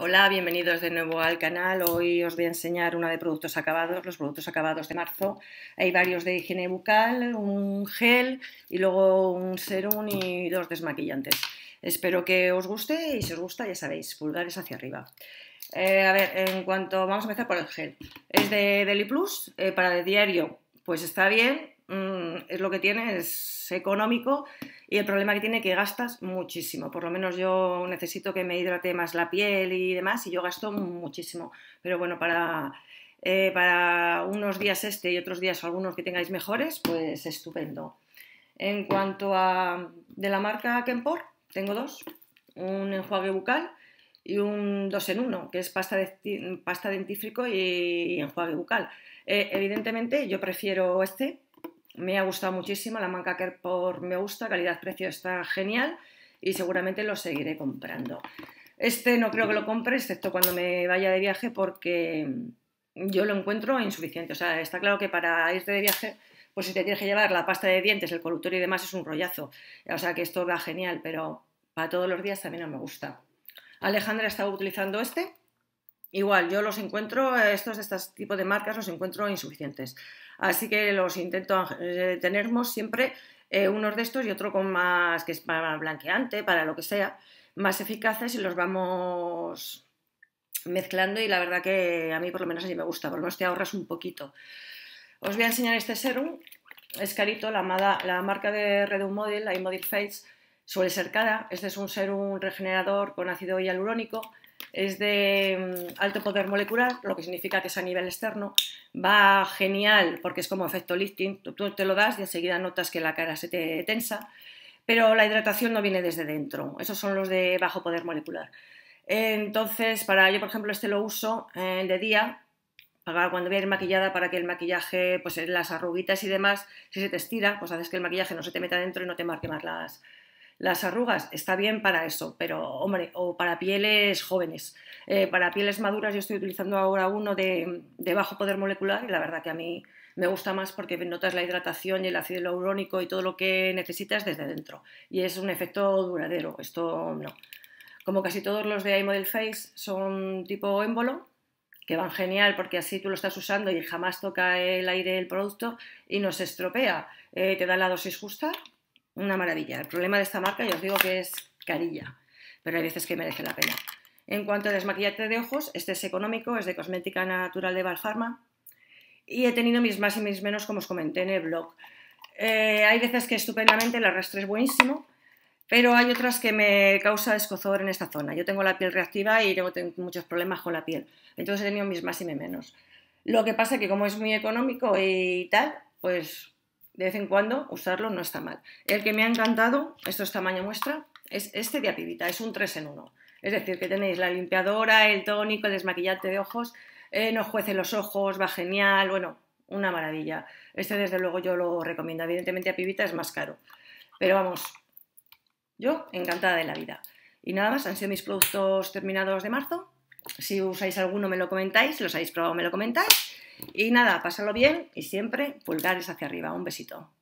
Hola, bienvenidos de nuevo al canal. Hoy os voy a enseñar una de productos acabados, los productos acabados de marzo. Hay varios de higiene bucal, un gel y luego un serum y dos desmaquillantes. Espero que os guste y si os gusta ya sabéis, pulgares hacia arriba. Eh, a ver, en cuanto vamos a empezar por el gel. Es de Deli Plus, eh, para el diario pues está bien, mm, es lo que tiene, es económico y el problema que tiene es que gastas muchísimo. Por lo menos yo necesito que me hidrate más la piel y demás, y yo gasto muchísimo. Pero bueno, para, eh, para unos días este y otros días algunos que tengáis mejores, pues estupendo. En cuanto a de la marca Kempor, tengo dos. Un enjuague bucal y un dos en uno. que es pasta, de, pasta dentífrico y, enjuague bucal. Eh, evidentemente yo prefiero este me ha gustado muchísimo, la Manca que por me gusta, calidad-precio está genial y seguramente lo seguiré comprando. Este no creo que lo compre, excepto cuando me vaya de viaje, porque yo lo encuentro insuficiente. O sea, está claro que para irte de viaje, pues si te tienes que llevar la pasta de dientes, el colutorio y demás, es un rollazo. O sea, que esto va genial, pero para todos los días también no me gusta. Alejandra estaba utilizando este, Igual, yo los encuentro, estos, de estos tipos de marcas los encuentro insuficientes. Así que los intento eh, tener siempre eh, unos de estos y otro con más, que es para blanqueante, para lo que sea, más eficaces y los vamos mezclando y la verdad que a mí por lo menos así me gusta, por lo menos te ahorras un poquito. Os voy a enseñar este serum, es carito, la, la marca de Redu Model, iModel Face, suele ser cara, este es un serum regenerador con ácido hialurónico, es de mm, alto poder molecular, lo que significa que es a nivel externo. Va genial porque es como efecto lifting, tú te lo das y enseguida notas que la cara se te tensa, pero la hidratación no viene desde dentro, esos son los de bajo poder molecular. Entonces, para yo, por ejemplo, este lo uso eh, de día, para cuando voy a ir maquillada, para que el maquillaje, pues las arruguitas y demás, si se te estira, pues haces que el maquillaje no se te meta dentro y no te marque más las, las arrugas está bien para eso, pero hombre, o para pieles jóvenes. Eh, para pieles maduras yo estoy utilizando ahora uno de, bajo poder molecular y la verdad que a mí me gusta más porque notas la hidratación y el ácido hialurónico y todo lo que necesitas desde dentro. Y es un efecto duradero, esto no. Como casi todos los de iModel Face son tipo émbolo, que van genial porque así tú lo estás usando y jamás toca el aire el producto y no se estropea. Eh, te da la dosis justa una maravilla. El problema de esta marca, yo os digo que es carilla, pero hay veces que merece la pena. En cuanto a desmaquillante de ojos, este es económico, es de Cosmética Natural de Valfarma y he tenido mis más y mis menos, como os comenté en el blog. Eh, hay veces que estupendamente el arrastre es buenísimo, pero hay otras que me causa escozor en esta zona. Yo tengo la piel reactiva y tengo, tengo muchos problemas con la piel, entonces he tenido mis más y mis menos. Lo que pasa es que como es muy económico y tal, pues de vez en cuando usarlo no está mal. El que me ha encantado, esto es tamaño muestra, es este de Apivita, es un 3 en 1. Es decir, que tenéis la limpiadora, el tónico, el desmaquillante de ojos, eh, no juece los ojos, va genial, bueno, una maravilla. Este desde luego yo lo recomiendo, evidentemente Apivita es más caro, pero vamos, yo encantada de la vida. Y nada más, han sido mis productos terminados de marzo. Si usáis alguno me lo comentáis, los habéis probado me lo comentáis y nada, pásalo bien y siempre pulgares hacia arriba. Un besito.